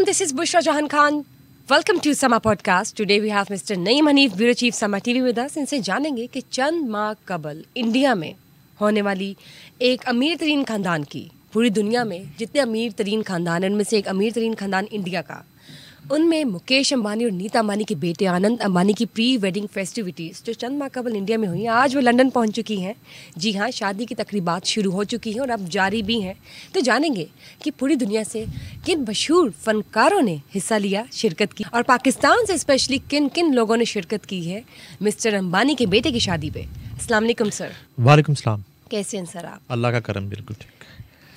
everyone, this is Bushra Jahan Khan. Welcome to Sama Podcast. Today we have Mr. Naeem Hanif, Bureau Chief Sama TV with us. इनसे जानेंगे कि चंद माह कबल India में होने वाली एक अमीर तरीन खानदान की पूरी दुनिया में जितने अमीर तरीन खानदान हैं उनमें से एक अमीर तरीन खानदान इंडिया का उनमें मुकेश अंबानी और नीता अंबानी के बेटे आनंद अंबानी की प्री वेडिंग फेस्टिविटीज़ जो चंद माह कबल इंडिया में हुई हैं आज वो लंदन पहुंच चुकी हैं जी हाँ शादी की तकरीबात शुरू हो चुकी हैं और अब जारी भी हैं तो जानेंगे कि पूरी दुनिया से किन मशहूर फनकारों ने हिस्सा लिया शिरकत की और पाकिस्तान से स्पेशली किन किन लोगों ने शिरकत की है मिस्टर अम्बानी के बेटे की शादी पे असलम सर वालेकुम सलाम कैसे हैं सर आप अल्लाह का करम बिल्कुल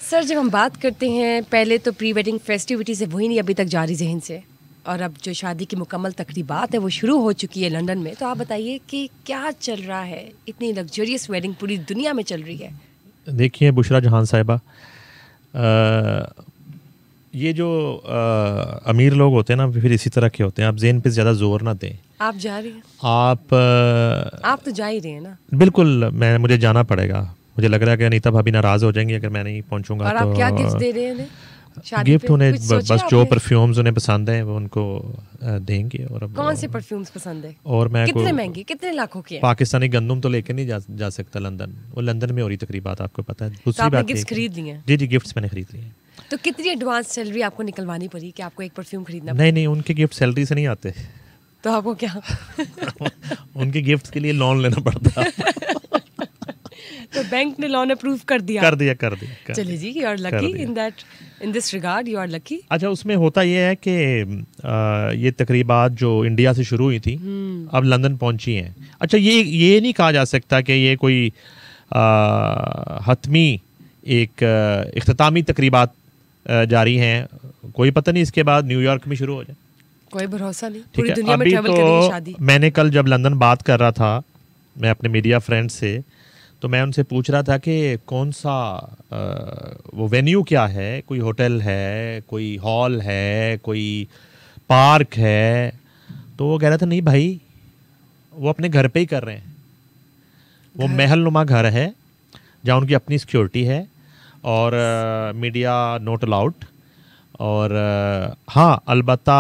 सर जब हम बात करते हैं पहले तो प्री वेडिंग फेस्टिविटीज़ है वही नहीं अभी तक जारी जहन से और अब जो शादी की मुकम्मल तकरीबात है वो शुरू हो चुकी है लंदन में तो आप बताइए कि क्या चल रहा है इतनी लग्जरियस वेडिंग पूरी दुनिया में चल रही है देखिए बुशरा जहान साहिबा ये जो आ, अमीर लोग होते हैं ना फिर इसी तरह के होते हैं आप जेन पे ज़्यादा जोर ना दें आप जा रही हैं आप आ, आप तो जा ही रहे हैं ना बिल्कुल मैं मुझे जाना पड़ेगा मुझे लग रहा है कि अनिता भाभी नाराज़ हो जाएंगी अगर मैं नहीं पहुँचूंगा और तो, आप क्या गिफ्ट दे रहे हैं गिफ्ट उन्हें बस जो परफ्यूम्स उन्हें पसंद हैं वो उनको देंगे और अब कौन से परफ्यूम्स पसंद है और मैं कितने महंगे कितने लाखों के पाकिस्तानी गंदम तो लेके नहीं जा, जा सकता लंदन वो लंदन में हो रही तकरीबा आपको पता है दूसरी तो बात गिफ्ट खरीद लिए जी जी गिफ्ट मैंने खरीद लिए तो कितनी एडवांस सैलरी आपको निकलवानी पड़ी कि आपको एक परफ्यूम खरीदना नहीं नहीं उनके गिफ्ट सैलरी से नहीं आते तो आपको क्या उनके गिफ्ट के लिए लोन लेना पड़ता तो बैंक ने लोन अप्रूव कर दिया कर दिया कर दिया चलिए जी you are lucky in that in this regard you are lucky अच्छा उसमें होता यह है कि ये तकरीबात जो इंडिया से शुरू हुई थी हम्म। अब लंदन पहुंची हैं अच्छा ये ये नहीं कहा जा सकता कि ये कोई हतमी एक अख्तामी तकरीबात जारी हैं कोई पता नहीं इसके बाद न्यूयॉर्क में शुरू हो जाए कोई भरोसा नहीं पूरी दुनिया में तो शादी मैंने कल जब लंदन बात कर रहा था मैं अपने मीडिया फ्रेंड से तो मैं उनसे पूछ रहा था कि कौन सा आ, वो वेन्यू क्या है कोई होटल है कोई हॉल है कोई पार्क है तो वो कह रहा था नहीं भाई वो अपने घर पे ही कर रहे हैं वो महल नुमा घर है जहाँ उनकी अपनी सिक्योरिटी है और मीडिया नोट अलाउड और आ, हाँ अलबत्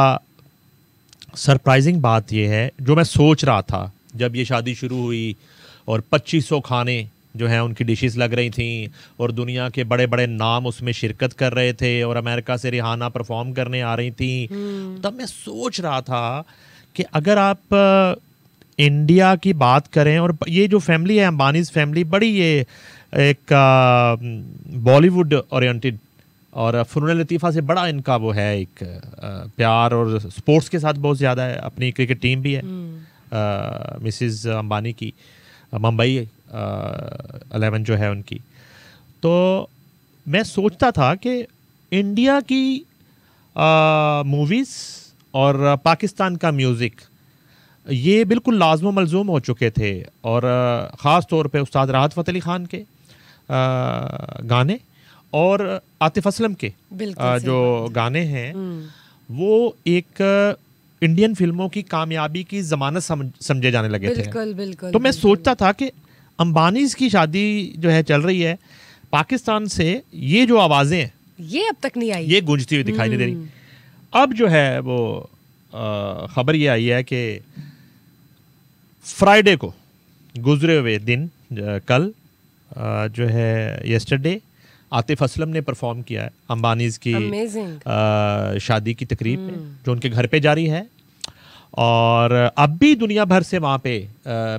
सरप्राइजिंग बात यह है जो मैं सोच रहा था जब ये शादी शुरू हुई और 2500 खाने जो हैं उनकी डिशेस लग रही थी और दुनिया के बड़े बड़े नाम उसमें शिरकत कर रहे थे और अमेरिका से रिहाना परफॉर्म करने आ रही थी हम्म। तब मैं सोच रहा था कि अगर आप इंडिया की बात करें और ये जो फैमिली है अम्बानी फैमिली बड़ी ये एक बॉलीवुड ओरिएंटेड और फनून लतीफ़ा से बड़ा इनका वो है एक प्यार और स्पोर्ट्स के साथ बहुत ज़्यादा है अपनी क्रिकेट टीम भी है हम्म। मिसिज़ अंबानी की मुंबई अलेवन जो है उनकी तो मैं सोचता था कि इंडिया की मूवीज़ और पाकिस्तान का म्यूज़िक ये बिल्कुल लाजम मलजूम हो चुके थे और ख़ास तौर पे उस्ताद राहत फ़तेह अली ख़ान के गाने और आतिफ असलम के जो गाने हैं हम्म। वो एक इंडियन फिल्मों की कामयाबी की जमानत समझे जाने लगे बिल्कुल, थे बिल्कुल बिल्कुल मैं बिल्कुल, सोचता था कि अंबानी की शादी जो है चल रही है पाकिस्तान से ये जो आवाज़ें हैं ये अब तक नहीं आई ये गूंजती हुई दिखाई नहीं दे रही अब जो है वो खबर ये आई है कि फ्राइडे को गुजरे हुए दिन कल जो है यस्टरडे आतिफ असलम ने परफॉर्म किया है अम्बानीज की आ, शादी की तकरीब में hmm. जो उनके घर पे जारी है और अब भी दुनिया भर से वहाँ पे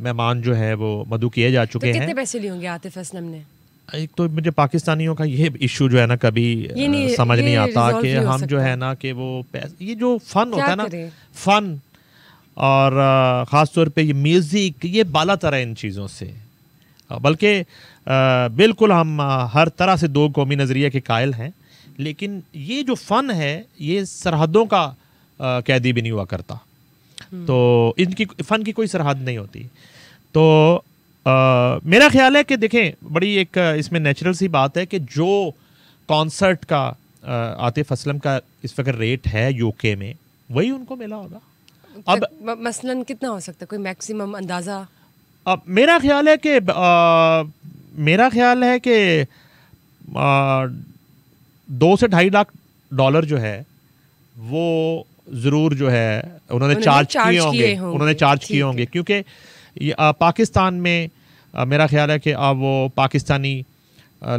मेहमान जो है वो मधु किए जा तो चुके तो हैं कितने पैसे लिए होंगे आतिफ असलम ने एक तो मुझे पाकिस्तानियों का ये इशू जो है ना कभी समझ नहीं आता कि हम जो है ना कि वो ये जो फन होता है ना फन और ख़ास तौर पे ये म्यूज़िक ये बाला तरह इन चीज़ों से बल्कि बिल्कुल हम हर तरह से दो कौमी नज़रिए के कायल हैं लेकिन ये जो फ़न है ये सरहदों का कैदी भी नहीं हुआ करता हम्म। तो इनकी फ़न की कोई सरहद नहीं होती तो आ, मेरा ख्याल है कि देखें बड़ी एक इसमें नेचुरल सी बात है कि जो कॉन्सर्ट का आतिफ असलम का इस वक्त रेट है यूके में वही उनको मिला होगा अब मसलन कितना हो सकता है कोई मैक्सिमम अंदाज़ा अब मेरा ख्याल है कि मेरा ख्याल है कि दो से ढाई लाख डॉलर जो है वो ज़रूर जो है उन्होंने चार्ज किए होंगे उन्होंने चार्ज किए होंगे क्योंकि पाकिस्तान में आ, मेरा ख्याल है कि अब वो पाकिस्तानी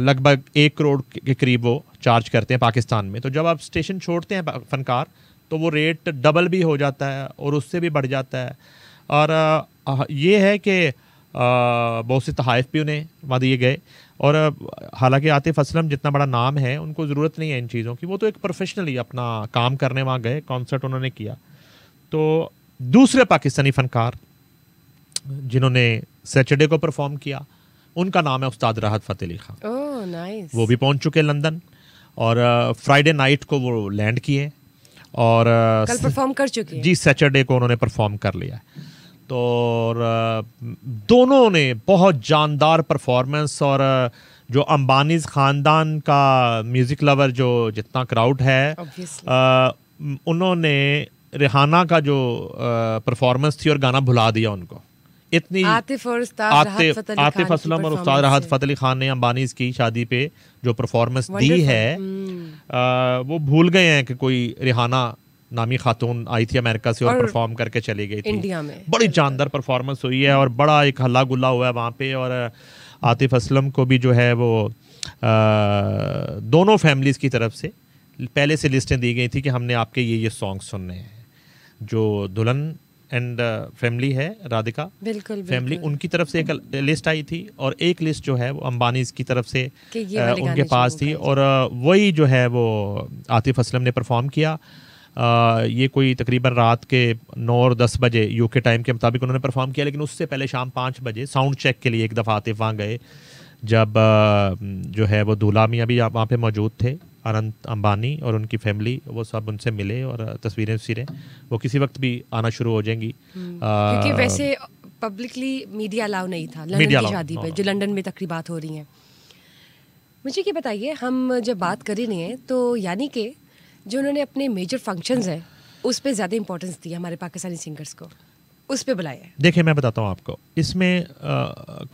लगभग एक करोड़ के करीब वो चार्ज करते हैं पाकिस्तान में तो जब आप स्टेशन छोड़ते हैं फनकार तो वो रेट डबल भी हो जाता है और उससे भी बढ़ जाता है और ये है कि बहुत से तहफ भी उन्हें वहाँ दिए गए और हालांकि आतिफ असलम जितना बड़ा नाम है उनको ज़रूरत नहीं है इन चीज़ों की वो तो एक प्रोफेशनली अपना काम करने वहाँ गए कॉन्सर्ट उन्होंने किया तो दूसरे पाकिस्तानी फ़नकार जिन्होंने सैटरडे को परफॉर्म किया उनका नाम है उस्ताद राहत फ़तेह अली खान oh, nice. वो भी पहुंच चुके लंदन और फ्राइडे नाइट को वो लैंड किए और कल परफॉर्म कर चुके जी सैटरडे को उन्होंने परफॉर्म कर लिया तो और दोनों ने बहुत जानदार परफॉर्मेंस और जो अम्बानीज ख़ानदान का म्यूज़िक लवर जो जितना क्राउड है आ, उन्होंने रिहाना का जो परफॉर्मेंस थी और गाना भुला दिया उनको इतनी आतिफ आतिफ आतिफ असलम और उस्ताद राहत अली खान ने अम्बानीज की शादी पे जो परफॉर्मेंस दी है आ, हम्म। वो भूल गए हैं कि कोई रिहाना नामी खातून आई थी अमेरिका से और, और परफॉर्म करके चली गई थी इंडिया में बड़ी जानदार परफॉर्मेंस हुई है और बड़ा एक हल्ला गुल्ला हुआ है वहाँ पे और आतिफ असलम को भी जो है वो आ, दोनों फैमिलीज़ की तरफ से पहले से लिस्टें दी गई थी कि हमने आपके ये ये सॉन्ग सुनने हैं जो दुल्हन एंड फैमिली है राधिका बिल्कुल फैमिली उनकी तरफ से एक लिस्ट आई थी और एक लिस्ट जो है वो अंबानी की तरफ से उनके पास थी और वही जो है वो आतिफ असलम ने परफॉर्म किया आ, ये कोई तकरीबन रात के नौ और दस बजे यूके टाइम के मुताबिक उन्होंने परफॉर्म किया लेकिन उससे पहले शाम पाँच बजे साउंड चेक के लिए एक दफ़ा आतिफ वहाँ गए जब आ, जो है वो दूल्हा मियाँ भी वहाँ पे मौजूद थे अनंत अंबानी और उनकी फैमिली वो सब उनसे मिले और तस्वीरें वस्वीरें वो किसी वक्त भी आना शुरू हो जाएंगी हम्म, क्योंकि वैसे पब्लिकली मीडिया अलाउ नहीं था लंदन की शादी पे जो लंदन में तकरीबात हो रही हैं मुझे ये बताइए हम जब बात कर रहे हैं तो यानी कि जो उन्होंने अपने मेजर फंक्शंस हैं उस पर ज़्यादा इंपॉर्टेंस दी हमारे पाकिस्तानी सिंगर्स को उस पर बुलाया देखिए मैं बताता हूँ आपको इसमें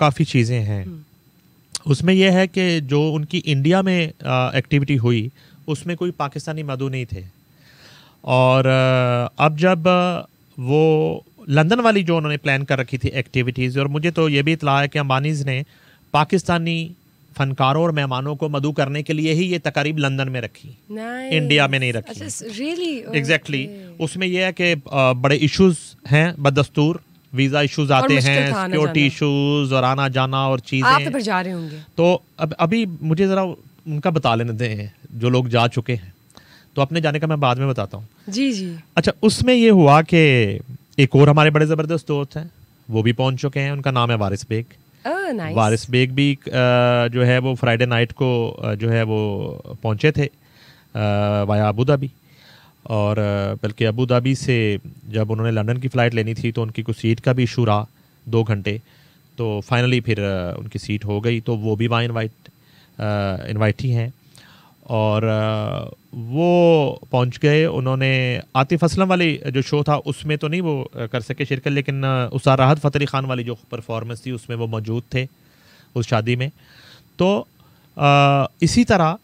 काफ़ी चीज़ें हैं हम्म। उसमें यह है कि जो उनकी इंडिया में एक्टिविटी हुई उसमें कोई पाकिस्तानी मधु नहीं थे और अब जब वो लंदन वाली जो उन्होंने प्लान कर रखी थी एक्टिविटीज़ और मुझे तो ये भी इतला है कि अम्बानीज़ ने पाकिस्तानी फनकारों और मेहमानों को मधु करने के लिए ही ये तकारीब लंदन में रखी nice. इंडिया में नहीं रखी रियली अच्छा, एग्जैक्टली उसमें यह है कि बड़े इश्यूज हैं बदस्तूर वीजा इश्यूज आते हैं सिक्योरिटी इश्यूज और आना जाना और चीजें तो जा रहे होंगे तो अब अभी मुझे जरा उनका बता लेने दें जो लोग जा चुके हैं तो अपने जाने का मैं बाद में बताता हूँ जी जी अच्छा उसमें ये हुआ कि एक और हमारे बड़े ज़बरदस्त दोस्त हैं वो भी पहुंच चुके हैं उनका नाम है वारिस बेग nice. वारिस बेग भी जो है वो फ्राइडे नाइट को जो है वो पहुंचे थे वाया अबू धाबी और बल्कि अबू धाबी से जब उन्होंने लंदन की फ़्लाइट लेनी थी तो उनकी कुछ सीट का भी इशू रहा दो घंटे तो फाइनली फिर उनकी सीट हो गई तो वो भी वहाँ इनवाइट इन्वाइट ही हैं और वो पहुंच गए उन्होंने आतिफ असलम वाली जो शो था उसमें तो नहीं वो कर सके शिरकत लेकिन उस राहत फतरी ख़ान वाली जो परफॉर्मेंस थी उसमें वो मौजूद थे उस शादी में तो आ, इसी तरह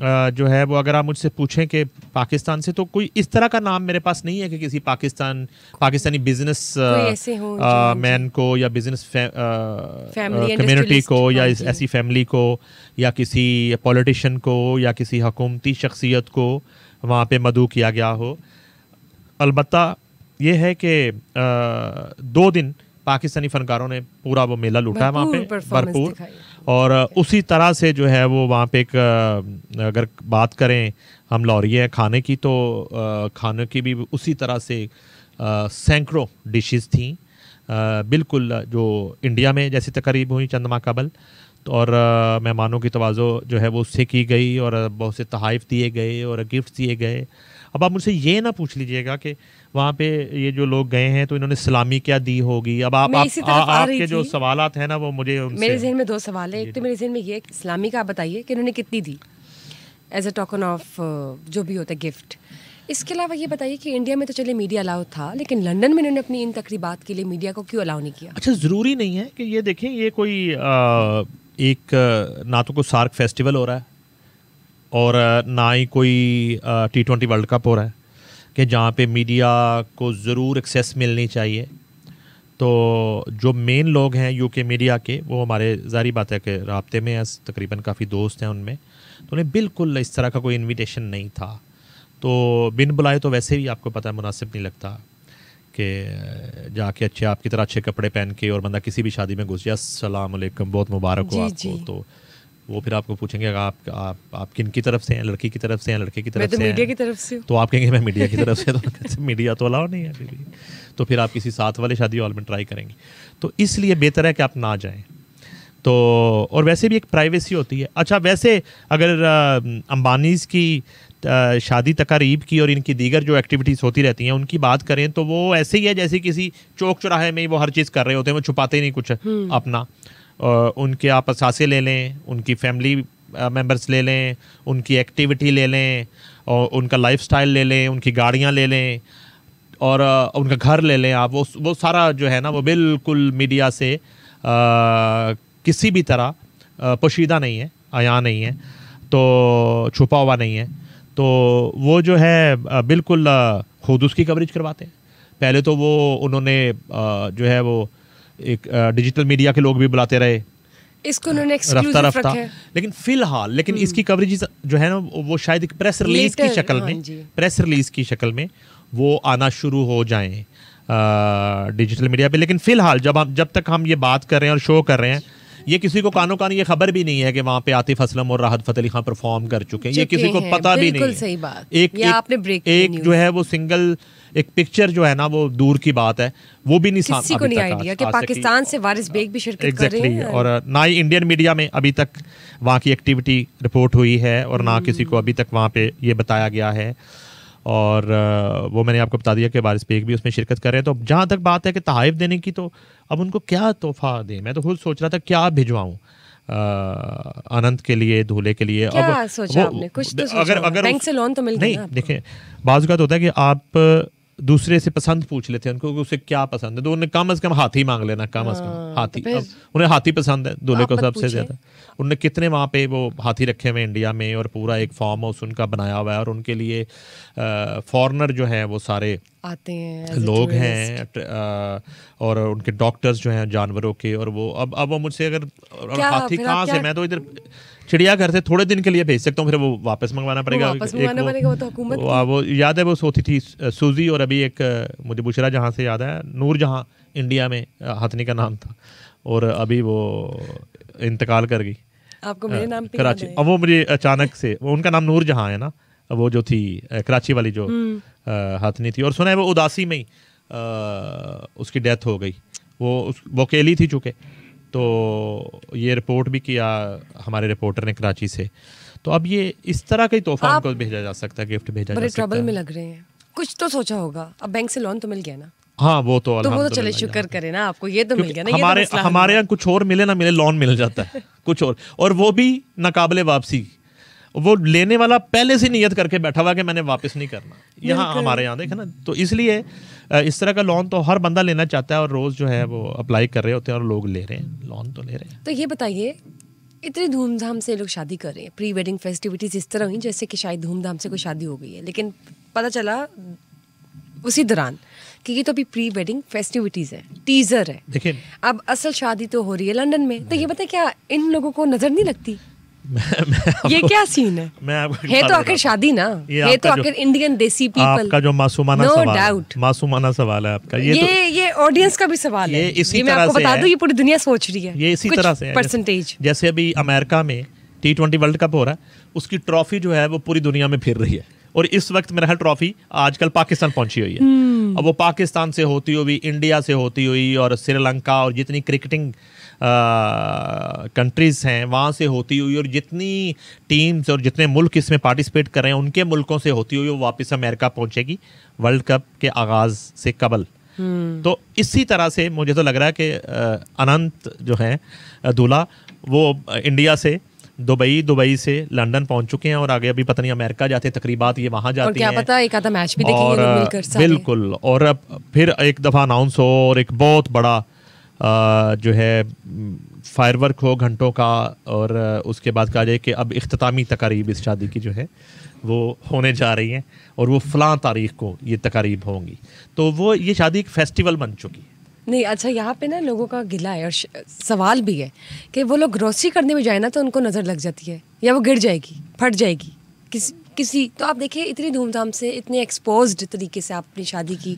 जो है वो अगर आप मुझसे पूछें कि पाकिस्तान से तो कोई इस तरह का नाम मेरे पास नहीं है कि किसी पाकिस्तान पाकिस्तानी बिजनेस मैन को या बिजनेस कम्युनिटी को हाँ या ऐसी फैमिली को या किसी पॉलिटिशन को या किसी हकूमती शख्सियत को वहाँ पे मदू किया गया हो अलबत् ये है कि दो दिन पाकिस्तानी फनकारों ने पूरा वो मेला लूटा है वहाँ पे भरपूर और उसी तरह से जो है वो वहाँ पे एक अगर बात करें हम लौरिए खाने की तो खाने की भी उसी तरह से सैकड़ों डिशेस थी बिल्कुल जो इंडिया में जैसी तकरीब हुई चंद माह कबल तो और मेहमानों की तोज़ो जो है वो उससे की गई और बहुत से तहफ़ दिए गए और गिफ्ट दिए गए अब आप मुझसे ये ना पूछ लीजिएगा कि वहाँ पे ये जो लोग गए हैं तो इन्होंने सलामी क्या दी होगी अब आप, आप आ, आपके जो सवाल हैं ना वो मुझे मेरे जहन में दो सवाल है एक तो मेरे जहन में ये सलामी का आप बताइए कि इन्होंने कितनी दी एज अ टोकन ऑफ जो भी होता है गिफ्ट इसके अलावा ये बताइए कि इंडिया में तो चले मीडिया अलाउ था लेकिन लंदन में इन्होंने अपनी इन तकरीबात के लिए मीडिया को क्यों अलाउ नहीं किया अच्छा ज़रूरी नहीं है कि ये देखें ये कोई आ, एक ना तो कोई सार्क फेस्टिवल हो रहा है और ना ही कोई टी ट्वेंटी वर्ल्ड कप हो रहा है कि जहाँ पे मीडिया को ज़रूर एक्सेस मिलनी चाहिए तो जो मेन लोग हैं यूके मीडिया के वो हमारे जारी बात है कि रबते में हैं तकरीबन काफ़ी दोस्त हैं उनमें तो उन्हें बिल्कुल इस तरह का कोई इनविटेशन नहीं था तो बिन बुलाए तो वैसे भी आपको पता है मुनासिब नहीं लगता कि जाके अच्छे आपकी तरह अच्छे कपड़े पहन के और बंदा किसी भी शादी में घुस जाए असलकम बहुत मुबारक हो आपको तो वो फिर आपको पूछेंगे आप आप, आप किन की तरफ से हैं लड़की की तरफ से हैं लड़के की तरफ तो से मीडिया की तरफ से तो आप कहेंगे मैं मीडिया की तरफ से तो मीडिया तो अलाउ नहीं है अभी भी तो फिर आप किसी साथ वाले शादी हॉल में ट्राई करेंगे तो इसलिए बेहतर है कि आप ना जाएं तो और वैसे भी एक प्राइवेसी होती है अच्छा वैसे अगर अंबानीज़ की शादी तकारीब की और इनकी दीगर जो एक्टिविटीज़ होती रहती हैं उनकी बात करें तो वो ऐसे ही है जैसे किसी चौक चौराहे में ही वो हर चीज़ कर रहे होते हैं वो छुपाते ही नहीं कुछ हम्म। अपना उनके आप असासे ले लें उनकी फैमिली मेंबर्स ले लें उनकी एक्टिविटी ले लें और उनका स्टाइल ले लें उनकी गाड़ियाँ ले लें और उनका घर ले लें आप वो वो सारा जो है ना वो बिल्कुल मीडिया से आ, किसी भी तरह पोशीदा नहीं है आया नहीं है तो छुपा हुआ नहीं है तो वो जो है बिल्कुल खुद उसकी कवरेज करवाते हैं पहले तो वो उन्होंने जो है वो एक डिजिटल मीडिया के लोग भी बुलाते रहे इसको उन्होंने रफ्ता रफ्ता लेकिन फिलहाल लेकिन हम्म। इसकी कवरेज जो है ना वो शायद एक प्रेस रिलीज की शक्ल हाँ में प्रेस रिलीज की शक्ल में वो आना शुरू हो जाए डिजिटल मीडिया पे लेकिन फिलहाल जब हम जब तक हम ये बात कर रहे हैं और शो कर रहे हैं ये किसी को कानों कान ये खबर भी नहीं है कि वहाँ पे आतिफ असलम और राहत फतेह अली खान परफॉर्म कर चुके हैं ये किसी को पता भी नहीं सही बात एक, एक, आपने ब्रेक एक जो है वो सिंगल एक पिक्चर जो है ना वो दूर की बात है वो भी नहीं किसी को नहीं आइडिया कि पाकिस्तान से वारिस बेग भी शिरकत exactly, कर रहे हैं और ना ही इंडियन मीडिया में अभी तक वहाँ की एक्टिविटी रिपोर्ट हुई है और ना किसी को अभी तक वहाँ पे ये बताया गया है और वो मैंने आपको बता दिया कि वारिस बेग भी उसमें शिरकत कर रहे हैं तो जहाँ तक बात है कि तहफ़ देने की तो अब उनको क्या तोहफा दें मैं तो खुद सोच रहा था क्या भिजवाऊँ अनंत के लिए दूल्हे के लिए क्या अब सोचा आपने कुछ तो सोचा अगर अगर बैंक से लोन तो मिल नहीं देखें बाजू का होता है कि आप दूसरे से पसंद पूछ लेते हैं उनको उसे क्या पसंद है तो उन्हें कम अज कम हाथी मांग लेना कम अज कम हाँ, हाथी तो अब उन्हें हाथी पसंद है दूल्हे को सबसे ज्यादा उनने कितने वहाँ पे वो हाथी रखे हुए इंडिया में और पूरा एक फार्म हाउस उनका बनाया हुआ है और उनके लिए फॉरनर जो है वो सारे आते हैं लोग हैं और उनके डॉक्टर्स जो हैं जानवरों के और वो अब अब वो मुझसे अगर हाथी कहाँ से मैं तो इधर चिड़ियाघर से थोड़े दिन के लिए भेज सकता हूँ फिर वो वापस मंगवाना पड़ेगा वापस मंगवाना वो, वो तो वो, वो याद है वो सोती थी सूजी और अभी एक मुझे बुशरा जहाँ से याद है नूर जहाँ इंडिया में हथनी का नाम था और अभी वो इंतकाल कर गई आपको मेरे नाम कराची अब वो मुझे अचानक से वो उनका नाम नूर जहाँ है ना वो जो थी कराची वाली जो हथनी हम्म। थी और सुना है वो उदासी में ही उसकी डेथ हो गई वो वो अकेली थी चूँकि तो ये रिपोर्ट भी किया हमारे रिपोर्टर ने कराची से तो अब ये इस तरह का ही तोहफा उनको भेजा जा सकता है गिफ्ट भेजा बड़े ट्रबल में लग रहे हैं कुछ तो सोचा होगा अब बैंक से लोन तो मिल गया ना हाँ वो तो तो वो तो चले शुक्र करें ना आपको ये तो मिल गया ना तो हमारे हमारे यहाँ कुछ और मिले ना मिले लोन मिल जाता है कुछ और और वो भी नाकाबले वापसी वो लेने वाला पहले से नियत करके बैठा हुआ कि मैंने वापस नहीं करना यहाँ हमारे यहाँ देखे ना तो इसलिए इस तरह का लोन तो हर बंदा लेना चाहता है और रोज़ जो है वो अप्लाई कर रहे होते हैं और लोग ले रहे हैं लोन तो ले रहे हैं तो ये बताइए इतनी धूमधाम से लोग शादी कर रहे हैं प्री वेडिंग फेस्टिविटीज इस तरह हुई जैसे कि शायद धूमधाम से कोई शादी हो गई है लेकिन पता चला उसी दौरान कि ये तो अभी प्री वेडिंग फेस्टिविटीज है टीजर है देखिए अब असल शादी तो हो रही है लंदन में तो ये बताए क्या इन लोगों को नजर नहीं लगती ये क्या सीन है मैं है तो आखिर शादी ना है तो आखिर इंडियन देसी पीपल आपका जो मासूमाना no सवाल मासूमाना सवाल है आपका ये ये, तो, ये ऑडियंस का भी सवाल ये है इसी ये मैं आपको बता दूं ये पूरी दुनिया सोच रही है ये इसी तरह से परसेंटेज जैसे अभी अमेरिका में टी ट्वेंटी वर्ल्ड कप हो रहा है उसकी ट्रॉफी जो है वो पूरी दुनिया में फिर रही है और इस वक्त मेरा ट्रॉफी आजकल पाकिस्तान पहुंची हुई है हम्म। अब वो पाकिस्तान से होती हुई इंडिया से होती हुई और श्रीलंका और जितनी क्रिकेटिंग कंट्रीज़ हैं वहाँ से होती हुई और जितनी टीम्स और जितने मुल्क इसमें पार्टिसिपेट कर रहे हैं उनके मुल्कों से होती हुई वो वापस अमेरिका पहुँचेगी वर्ल्ड कप के आगाज़ से कबल हम्म। तो इसी तरह से मुझे तो लग रहा है कि अनंत जो हैं दूल्हा वो इंडिया से दुबई दुबई से लंदन पहुंच चुके हैं और आगे अभी पता नहीं अमेरिका जाते तकरीबात ये वहाँ जाते हैं और क्या पता एक आधा मैच भी और तो मिलकर बिल्कुल और अब फिर एक दफ़ा अनाउंस हो और एक बहुत बड़ा जो है फायरवर्क हो घंटों का और उसके बाद कहा जाए कि अब अख्तामी तकारीब इस शादी की जो है वो होने जा रही हैं और वो फलां तारीख को ये तकारीब होंगी तो वो ये शादी एक फेस्टिवल बन चुकी है नहीं अच्छा यहाँ पे ना लोगों का गिला है और सवाल भी है कि वो लोग ग्रोसरी करने में जाए ना तो उनको नज़र लग जाती है या वो गिर जाएगी फट जाएगी किस किसी तो आप देखिए इतनी धूमधाम से इतने एक्सपोज्ड तरीके से आप अपनी शादी की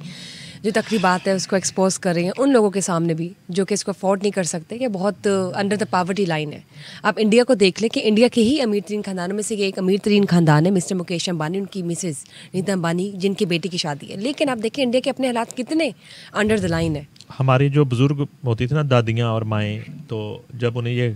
जो तकरीबात है उसको एक्सपोज कर रही हैं उन लोगों के सामने भी जो कि इसको अफोर्ड नहीं कर सकते ये बहुत अंडर द पावर्टी लाइन है आप इंडिया को देख लें कि इंडिया के ही अमीर तरीन खानदानों में से एक अमीर तरीन खानदान है मिस्टर मुकेश अम्बानी उनकी मिसेज नीता अम्बानी जिनकी बेटी की शादी है लेकिन आप देखें इंडिया के अपने हालात कितने अंडर द लाइन है हमारी जो बुज़ुर्ग होती थी ना दादियाँ और माएँ तो जब उन्हें ये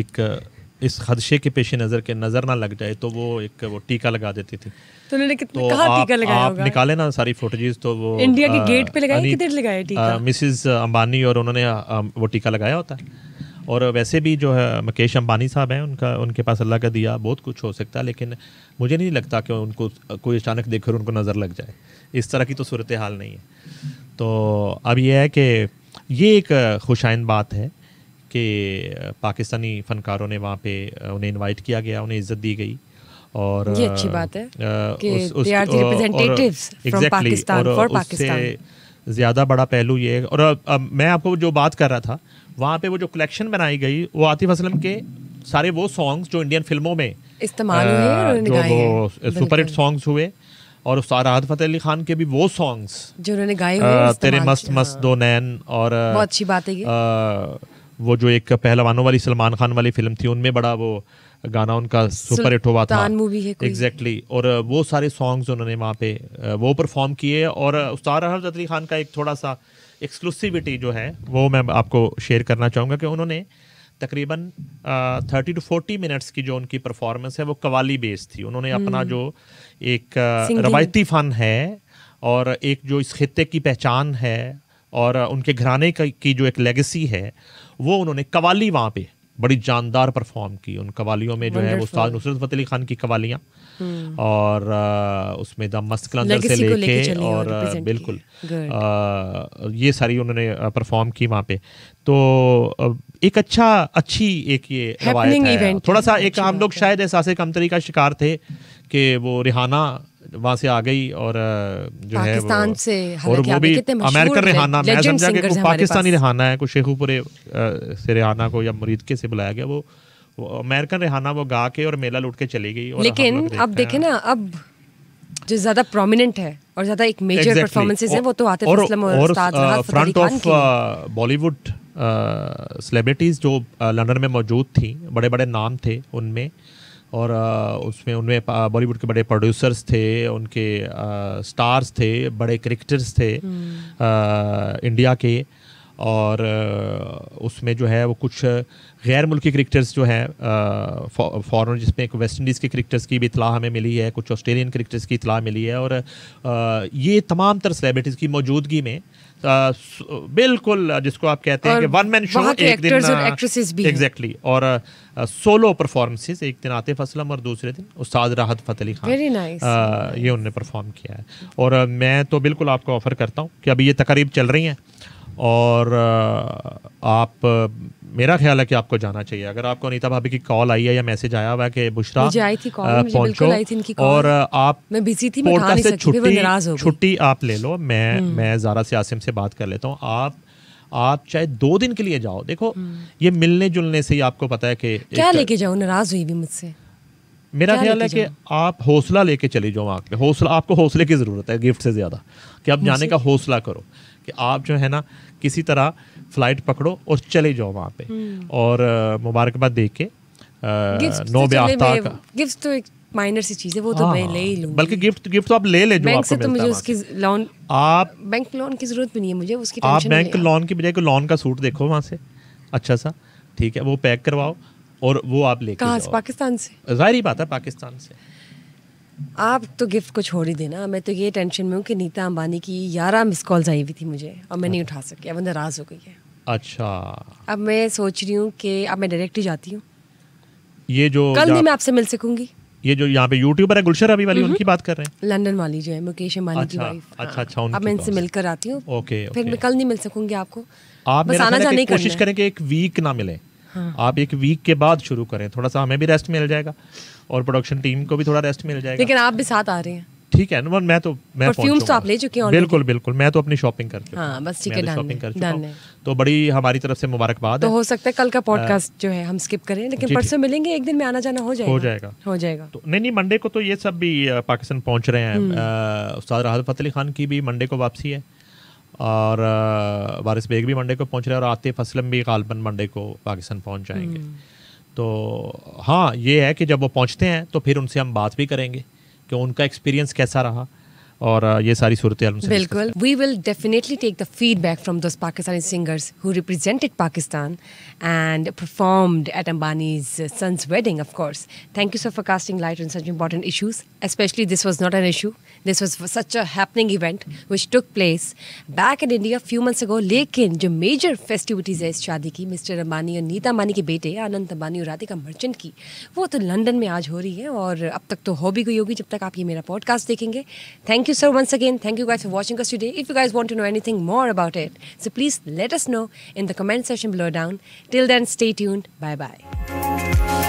एक uh, इस खदशे के पेश नज़र के नज़र ना लग जाए तो वो एक वो टीका लगा देती थी तो उन्होंने कितना तो कहाँ टीका लगाया आप होगा? निकाले ना सारी फुटेजेस तो वो इंडिया के गेट पे लगाया किधर लगाया टीका मिसेस अंबानी और उन्होंने वो टीका लगाया होता है और वैसे भी जो है मुकेश अंबानी साहब हैं उनका उनके पास अल्लाह का दिया बहुत कुछ हो सकता है लेकिन मुझे नहीं लगता कि उनको कोई अचानक देखकर उनको नज़र लग जाए इस तरह की तो सूरत हाल नहीं है तो अब यह है कि ये एक खुशाइन बात है कि पाकिस्तानी फ़नकारों ने वहाँ पे उन्हें इनवाइट किया गया उन्हें इज़्ज़त दी गई और ये अच्छी बात है कि they are the representatives from Pakistan for Pakistan ज़्यादा बड़ा पहलू ये और अब, अब मैं आपको जो बात कर रहा था वहाँ पे वो जो कलेक्शन बनाई गई वो आतिफ असलम के सारे वो सॉन्ग्स जो इंडियन फिल्मों में इस्तेमाल हुए जो वो सुपर हिट सॉन्ग्स हुए और उस राहत फतेह अली खान के भी वो सॉन्ग्स जो उन्होंने गाए हुए तेरे मस्त मस्त दो नैन और बहुत अच्छी बात है वो जो एक पहलवानों वाली सलमान खान वाली फिल्म थी उनमें बड़ा वो गाना उनका सुपर हिट हुआ था एग्जैक्टली exactly. और वो सारे सॉन्ग्स उन्होंने वहाँ पे वो परफॉर्म किए और उस्ताद अहमद अली खान का एक थोड़ा सा एक्सक्लूसिविटी जो है वो मैं आपको शेयर करना चाहूँगा कि उन्होंने तकरीबन थर्टी टू फोर्टी मिनट्स की जो उनकी परफॉर्मेंस है वो कवाली बेस्ड थी उन्होंने हम्म। अपना जो एक रवायती फ़न है और एक जो इस खत्े की पहचान है और उनके घराने की जो एक लेगेसी है वो उन्होंने कवाली वहाँ पे बड़ी जानदार परफॉर्म की उन कवालियों में जो है उस्ताद नुसरत फतेह अली खान की कवालियाँ हम्म। और उसमें द मस्त से लेके ले और, और बिल्कुल आ, ये सारी उन्होंने परफॉर्म की वहाँ पे तो एक अच्छा अच्छी एक ये रवायत है थोड़ा सा एक हम लोग शायद एहसास कमतरी का शिकार थे कि वो रिहाना वहां से आ गई और जो है वो, से और वो भी अमेरिकन रिहाना मैं समझा कि पाकिस्तानी रिहाना है कुछ शेखुपुरे से रिहाना को या मुरीद के से बुलाया गया वो अमेरिकन रिहाना वो गा के और मेला लूट के चली गई और लेकिन अब देखे ना अब जो ज्यादा प्रोमिनेंट है और ज्यादा एक मेजर परफॉर्मेंसेस है वो तो आते असलम और फ्रंट ऑफ बॉलीवुड सेलिब्रिटीज जो लंदन में मौजूद थी बड़े बड़े नाम थे उनमें और उसमें उनमें बॉलीवुड के बड़े प्रोड्यूसर्स थे उनके स्टार्स थे बड़े क्रिकेटर्स थे इंडिया हम्म। के और उसमें जो है वो कुछ गैर मुल्की क्रिकेटर्स जो हैं फॉरन जिसमें एक वेस्ट इंडीज़ के क्रिकेटर्स की भी इतला हमें मिली है कुछ ऑस्ट्रेलियन क्रिकेटर्स की इतला मिली है और ये तमाम तर सेलिब्रिटीज़ की मौजूदगी में बिल्कुल जिसको आप कहते हैं कि वन मैन शो एक दिन एग्जैक्टली और सोलो परफॉर्मेंसेस एक दिन आतिफ असलम और दूसरे दिन उस्ताद राहत फतेह अली खान वेरी नाइस ये उन्होंने परफॉर्म किया है और मैं तो बिल्कुल आपको ऑफ़र करता हूँ कि अभी ये तकरीब चल रही हैं और आप मेरा ख्याल है कि आपको जाना चाहिए अगर आपको अनिता भाभी की कॉल आई है या मैसेज आया हुआ है कि बुशरा मुझे आई थी कॉल पहुंचो और आप मैं बिजी थी मैं नहीं छुट्टी छुट्टी आप ले लो मैं हम्म। मैं ज़ारा से आसिम से बात कर लेता हूँ आप आप चाहे दो दिन के लिए जाओ देखो हम्म। ये मिलने जुलने से ही आपको पता है कि क्या लेके जाओ नाराज हुई भी मुझसे मेरा ख्याल है कि आप हौसला लेके चले जाओ वहाँ पे हौसला आपको हौसले की ज़रूरत है गिफ्ट से ज़्यादा कि आप जाने का हौसला करो कि आप जो है ना किसी तरह फ्लाइट पकड़ो और चले जाओ वहाँ पे हम्म। और मुबारकबाद दे के तो नौ बे माइनर तो सी चीज है वो तो मैं हाँ, ले ही लूंगी बल्कि गिफ्ट गिफ्ट तो आप ले ले जो बैंक से तो मुझे उसकी लोन आप बैंक लोन की जरूरत भी नहीं है मुझे उसकी आप बैंक लोन की बजाय लोन का सूट देखो वहाँ से अच्छा सा ठीक है वो पैक करवाओ और वो आप लेके पाकिस्तान से जाहिर बात है पाकिस्तान से आप तो गिफ्ट को छोड़ ही देना मैं तो ये टेंशन में हूँ कि नीता अंबानी की ग्यारह मिस कॉल आई हुई थी मुझे और मैं नहीं उठा सकी अब नाराज़ हो गई है अच्छा अब मैं सोच रही हूँ कि अब मैं डायरेक्ट ही जाती हूँ ये जो कल नहीं मैं आपसे मिल सकूंगी ये जो यहाँ पे यूट्यूबर है गुलशर अभी वाली हम्म। उनकी बात कर रहे हैं लंदन वाली जो है मुकेश अंबानी अच्छा, की वाइफ अच्छा हाँ। अच्छा अब मैं इनसे मिलकर आती हूँ ओके फिर मैं कल नहीं मिल सकूंगी आपको आप बस आना जाने कोशिश करें कि एक वीक ना मिले हाँ। आप एक वीक के बाद शुरू करें थोड़ा सा हमें भी रेस्ट मिल जाएगा और प्रोडक्शन टीम को भी थोड़ा रेस्ट मिल जाएगा लेकिन आप भी साथ आ रहे हैं ठीक है मैं मैं तो मैं परफ्यूम्स तो आप ले चुके हैं बिल्कुल बिल्कुल मैं तो अपनी शॉपिंग कर हाँ, बस ठीक है तो बड़ी हमारी तरफ से मुबारकबाद तो हो सकता है कल का पॉडकास्ट जो है हम स्किप करें लेकिन परसों मिलेंगे एक दिन में आना जाना हो जाएगा हो जाएगा हो जाएगा तो नहीं नहीं मंडे को तो ये सब भी पाकिस्तान पहुंच रहे हैं हम्म। उस्ताद राहत फतेह अली खान की भी मंडे को वापसी है और वारिस बेग भी मंडे को पहुंच रहे हैं और आतिफ असलम भी गालबन मंडे को पाकिस्तान पहुंच जाएंगे हम्म। तो हाँ ये है कि जब वो पहुंचते हैं तो फिर उनसे हम बात भी करेंगे कि उनका एक्सपीरियंस कैसा रहा और ये सारी सूरत बिल्कुल we will definitely take the feedback from those Pakistani singers who represented Pakistan and performed at Ambani's sons wedding of course thank you so for casting light on such important issues specially this was not an issue this was such a event which took place back in India few months ago लेकिन जो major festivities है इस शादी की mister Ambani और नीता अंबानी के बेटे आनंद अंबानी और राधिका मर्चेंट की वो तो लंदन में आज हो रही है और अब तक तो हो भी गई होगी जब तक आप ये मेरा पॉडकास्ट देखेंगे thank you sir once again thank you guys for watching us today if you guys want to know anything more about it so please let us know in the comment session below down till then stay tune bye bye